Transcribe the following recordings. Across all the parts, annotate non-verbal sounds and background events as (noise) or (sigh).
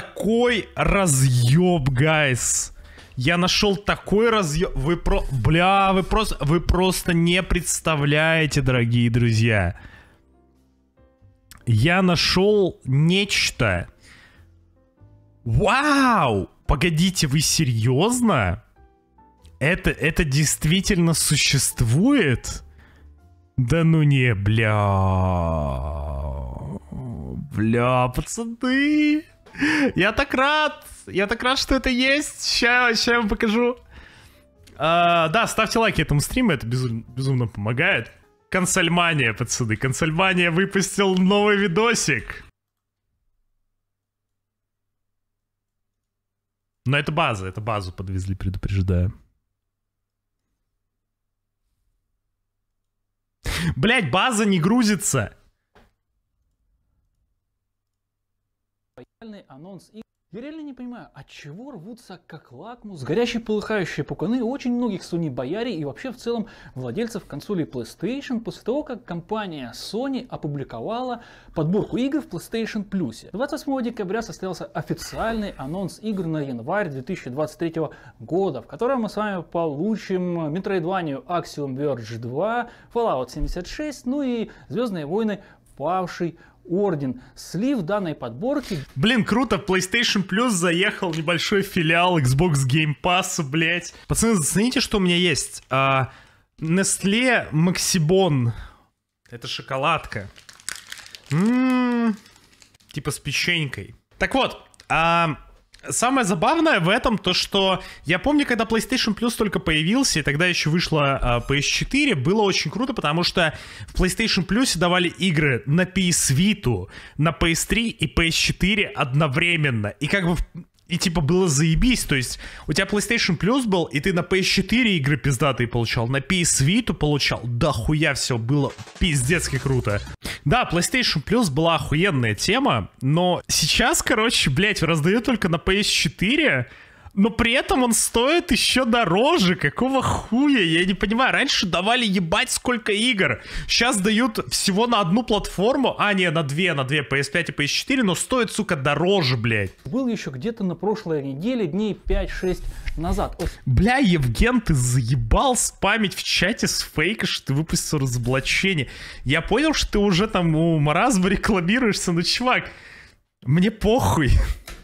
такой разъеб, гайс. Я нашел такой разъеб. Вы про... Бля, вы просто... Вы просто не представляете, дорогие друзья. Я нашел нечто. Вау! Погодите, вы серьезно? Это, это действительно существует? Да ну не, бля. Бля, пацаны. Я так рад! Я так рад, что это есть! Сейчас, сейчас я вам покажу. А, да, ставьте лайки этому стриму, это безум, безумно помогает. Консольмания, пацаны. Консольмания выпустил новый видосик. Но это база, это базу подвезли, предупреждаю. Блять, база не грузится. Официальный анонс и я реально не понимаю, от чего рвутся как лакмус горящие полыхающие пуканы очень многих Sony боярей и вообще в целом владельцев консолей PlayStation после того, как компания Sony опубликовала подборку игр в PlayStation Plus. 28 декабря состоялся официальный анонс игр на январь 2023 года, в котором мы с вами получим Metroidvania Axiom Verge 2, Fallout 76, ну и Звездные войны павший орден. Слив данной подборки... Блин, круто, PlayStation Plus заехал небольшой филиал Xbox Game Pass, блять. Пацаны, зацените, что у меня есть. nestle а, Nestle Maxibon. Это шоколадка. м м-м, типа с печенькой. Так вот, а, самое забавное в этом то, что я помню, когда PlayStation Plus только появился, и тогда еще вышла PS4, было очень круто, потому что в PlayStation Plus давали игры на PS Vita, на PS3 и PS4 одновременно. И как бы и типа было заебись, то есть у тебя PlayStation Plus был, и ты на PS4 игры пиздатые получал, на PS Vita получал, да хуя все было пиздецки круто. Да, PlayStation Plus была охуенная тема, но сейчас, короче, блять, раздают только на PS4, но при этом он стоит еще дороже. Какого хуя? Я не понимаю. Раньше давали ебать сколько игр. Сейчас дают всего на одну платформу. А, не, на две, на две. PS5 и PS4. Но стоит, сука, дороже, блядь. Был еще где-то на прошлой неделе, дней 5-6 назад. Ой. Бля, Евген, ты заебал спамить в чате с фейка, что ты выпустил разоблачение. Я понял, что ты уже там у Маразма рекламируешься, но, чувак, мне похуй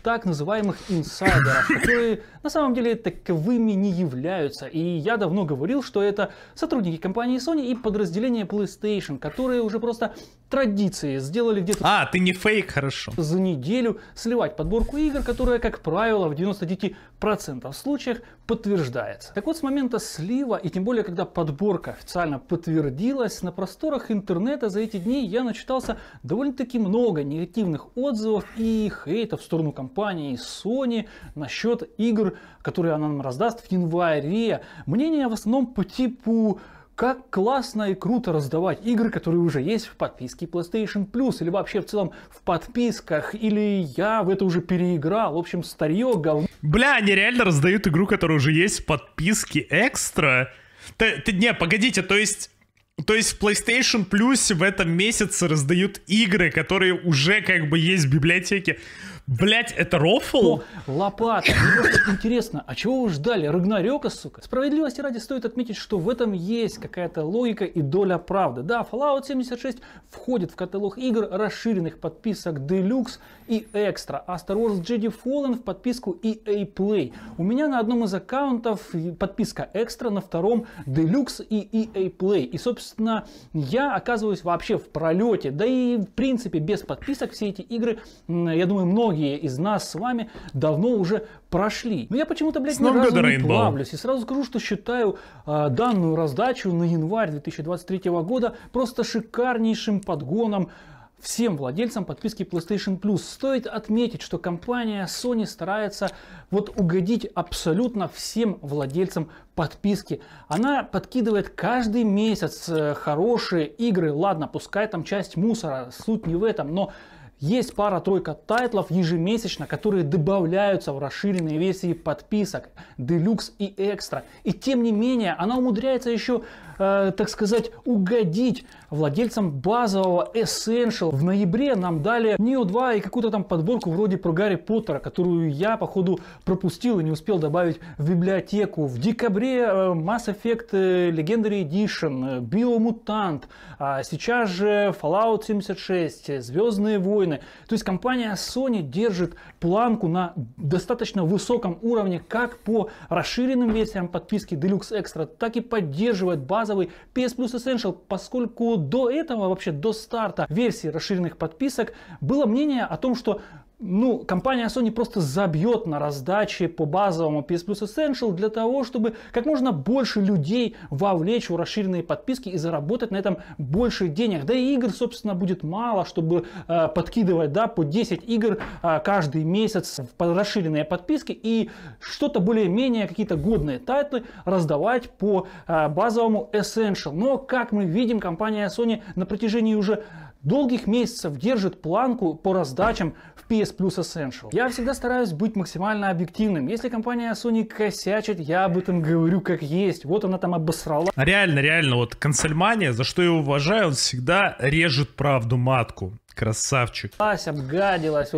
так называемых инсайдеров, которые на самом деле таковыми не являются. И я давно говорил, что это сотрудники компании Sony и подразделения PlayStation, которые уже просто традиции. Сделали где-то... А, ты не фейк, хорошо. За неделю сливать подборку игр, которая, как правило, в 99% случаях подтверждается. Так вот, с момента слива, и тем более, когда подборка официально подтвердилась, на просторах интернета за эти дни я начитался довольно-таки много негативных отзывов и хейта в сторону компании Sony насчет игр, которые она нам раздаст в январе. Мнение в основном по типу как классно и круто раздавать игры, которые уже есть в подписке PlayStation Plus, или вообще в целом в подписках, или я в это уже переиграл, в общем, старье, говно. Бля, они реально раздают игру, которая уже есть в подписке экстра. Ты, ты, не, погодите, то есть... То есть в PlayStation Plus в этом месяце раздают игры, которые уже как бы есть в библиотеке. Блять, это рофл? Но, ну, лопата. интересно, а чего вы ждали? Рагнарёка, сука? Справедливости ради стоит отметить, что в этом есть какая-то логика и доля правды. Да, Fallout 76 входит в каталог игр расширенных подписок Deluxe и Extra, а Star Wars Jedi Fallen в подписку EA Play. У меня на одном из аккаунтов подписка Extra, на втором Deluxe и EA Play. И, собственно, я оказываюсь вообще в пролете. Да и, в принципе, без подписок все эти игры, я думаю, многие многие из нас с вами давно уже прошли. Но я почему-то, блядь, ни разу не плавлюсь. И сразу скажу, что считаю э, данную раздачу на январь 2023 года просто шикарнейшим подгоном всем владельцам подписки PlayStation Plus. Стоит отметить, что компания Sony старается вот угодить абсолютно всем владельцам подписки. Она подкидывает каждый месяц э, хорошие игры. Ладно, пускай там часть мусора, суть не в этом, но есть пара-тройка тайтлов ежемесячно, которые добавляются в расширенные версии подписок, Deluxe и Extra. И тем не менее, она умудряется еще, э, так сказать, угодить владельцам базового Essential. В ноябре нам дали Neo 2 и какую-то там подборку вроде про Гарри Поттера, которую я, походу, пропустил и не успел добавить в библиотеку. В декабре э, Mass Effect э, Legendary Edition, э, Биомутант, А сейчас же Fallout 76, э, Звездные войны, войны. То есть компания Sony держит планку на достаточно высоком уровне как по расширенным версиям подписки Deluxe Extra, так и поддерживает базовый PS Plus Essential, поскольку до этого, вообще до старта версии расширенных подписок, было мнение о том, что ну, компания Sony просто забьет на раздаче по базовому PS Plus Essential для того, чтобы как можно больше людей вовлечь в расширенные подписки и заработать на этом больше денег. Да и игр, собственно, будет мало, чтобы э, подкидывать, да, по 10 игр э, каждый месяц в расширенные подписки и что-то более-менее, какие-то годные тайтлы раздавать по э, базовому Essential. Но, как мы видим, компания Sony на протяжении уже долгих месяцев держит планку по раздачам в PS Plus Essential. Я всегда стараюсь быть максимально объективным. Если компания Sony косячит, я об этом говорю как есть. Вот она там обосрала. Реально, реально, вот консольмания, за что я его уважаю, он всегда режет правду матку красавчик. Ась обгадилась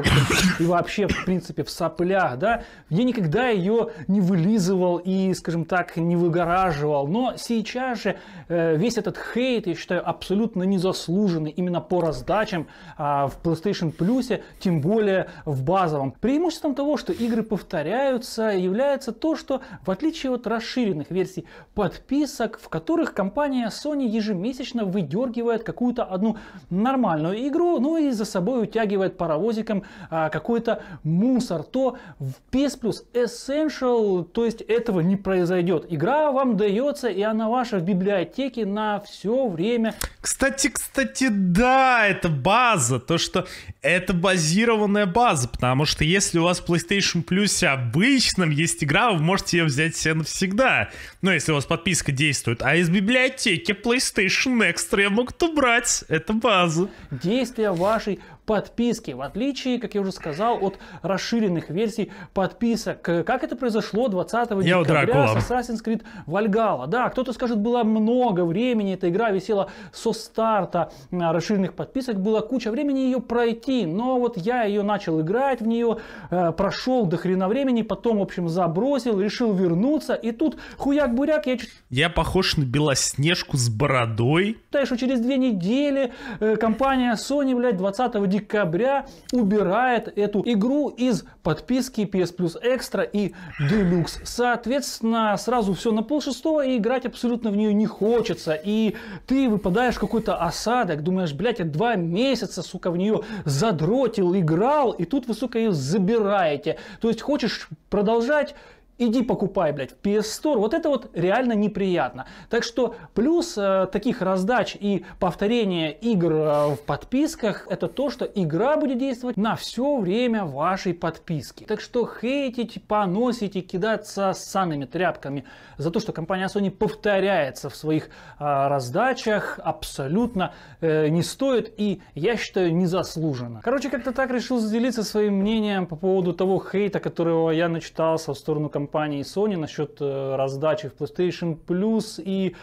и вообще, в принципе, в соплях, да. Я никогда ее не вылизывал и, скажем так, не выгораживал. Но сейчас же э, весь этот хейт, я считаю, абсолютно незаслуженный именно по раздачам а, в PlayStation Plus, тем более в базовом. Преимуществом того, что игры повторяются, является то, что в отличие от расширенных версий подписок, в которых компания Sony ежемесячно выдергивает какую-то одну нормальную игру, ну и за собой утягивает паровозиком а, какой-то мусор, то в PS Plus Essential, то есть этого не произойдет. Игра вам дается, и она ваша в библиотеке на все время. Кстати, кстати, да, это база, то, что это базированная база, потому что если у вас в PlayStation Plus обычном есть игра, вы можете ее взять себе навсегда, Но ну, если у вас подписка действует, а из библиотеки PlayStation Extra я могут брать, это база. Действие вашей подписки, в отличие, как я уже сказал, от расширенных версий подписок. Как это произошло 20 я декабря с Assassin's Creed Valhalla? Да, кто-то скажет, было много времени, эта игра висела со старта расширенных моих подписок была куча времени ее пройти, но вот я ее начал играть в нее, э, прошел до хрена времени, потом, в общем, забросил, решил вернуться, и тут хуяк-буряк, я... Я похож на Белоснежку с бородой. Считаю, что через две недели э, компания Sony, блядь, 20 декабря убирает эту игру из подписки PS Plus Extra и Deluxe. Соответственно, сразу все на полшестого, и играть абсолютно в нее не хочется, и ты выпадаешь какой-то осадок, думаешь, блядь, эти два месяца, сука, в нее задротил, играл, и тут вы, сука, ее забираете. То есть хочешь продолжать, иди покупай, блядь, в PS Store. Вот это вот реально неприятно. Так что плюс э, таких раздач и повторения игр э, в подписках, это то, что игра будет действовать на все время вашей подписки. Так что хейтить, поносить и кидаться санными тряпками за то, что компания Sony повторяется в своих э, раздачах, абсолютно э, не стоит и, я считаю, незаслуженно. Короче, как-то так решил делиться своим мнением по поводу того хейта, которого я начитался в сторону компании компании Sony насчет э, раздачи в PlayStation Plus и...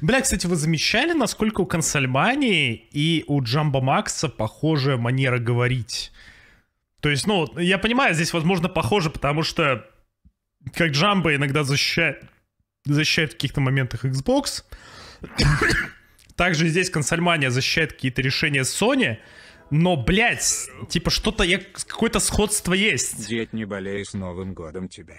Бля, кстати, вы замечали, насколько у консольмании и у Джамбо Макса похожая манера говорить? То есть, ну, я понимаю, здесь, возможно, похоже, потому что как Джамбо иногда защищает, защищает в каких-то моментах Xbox, (coughs) также здесь консольмания защищает какие-то решения Sony, но, блядь, типа что-то, какое-то сходство есть. Дед, не болей, с Новым годом тебя.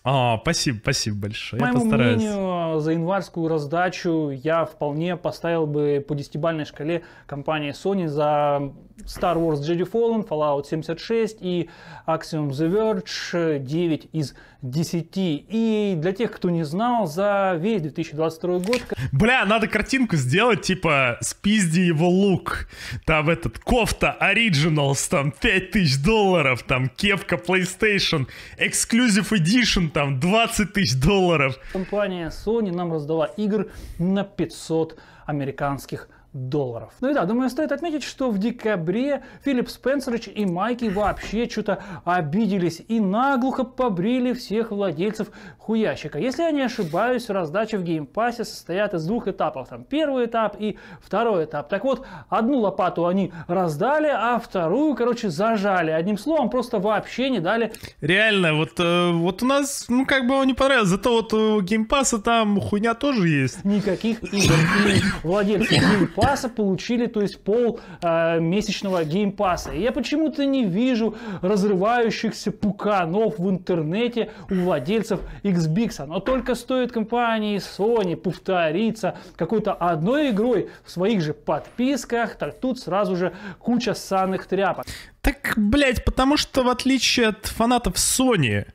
А, спасибо, спасибо большое. По моему я постараюсь. мнению, за январскую раздачу я вполне поставил бы по десятибалльной шкале компании Sony за Star Wars Jedi Fallen, Fallout 76 и Axiom The Verge 9 из 10. И для тех, кто не знал, за весь 2022 год... Бля, надо картинку сделать, типа, спизди его лук. Там этот, кофта Originals, там 5000 долларов, там кепка PlayStation, Exclusive Edition, там 20 тысяч долларов. Компания Sony нам раздала игр на 500 американских долларов долларов. Ну и да, думаю, стоит отметить, что в декабре Филипп Спенсерович и Майки вообще что-то обиделись и наглухо побрили всех владельцев хуящика. Если я не ошибаюсь, раздачи в геймпассе состоят из двух этапов. Там первый этап и второй этап. Так вот, одну лопату они раздали, а вторую, короче, зажали. Одним словом, просто вообще не дали. Реально, вот, э, вот у нас, ну как бы он не понравилось, зато вот у геймпасса там хуйня тоже есть. Никаких игр. владельцы (coughs) геймпасса пасса получили, то есть пол э, месячного геймпасса. И я почему-то не вижу разрывающихся пуканов в интернете у владельцев Xbix. Но только стоит компании Sony повториться какой-то одной игрой в своих же подписках, так тут сразу же куча ссаных тряпок. Так, блядь, потому что в отличие от фанатов Sony,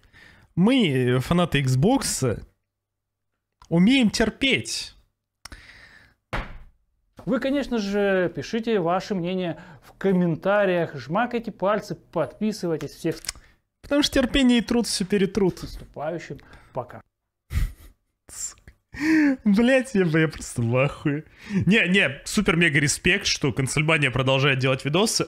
мы, э, фанаты Xbox, умеем терпеть. Вы, конечно же, пишите ваше мнение в комментариях, жмакайте пальцы, подписывайтесь всех. Потому что терпение и труд все перетрут. С наступающим. Пока. Блять, я, я просто в ахуе. Не, не, супер-мега респект, что Консульмания продолжает делать видосы.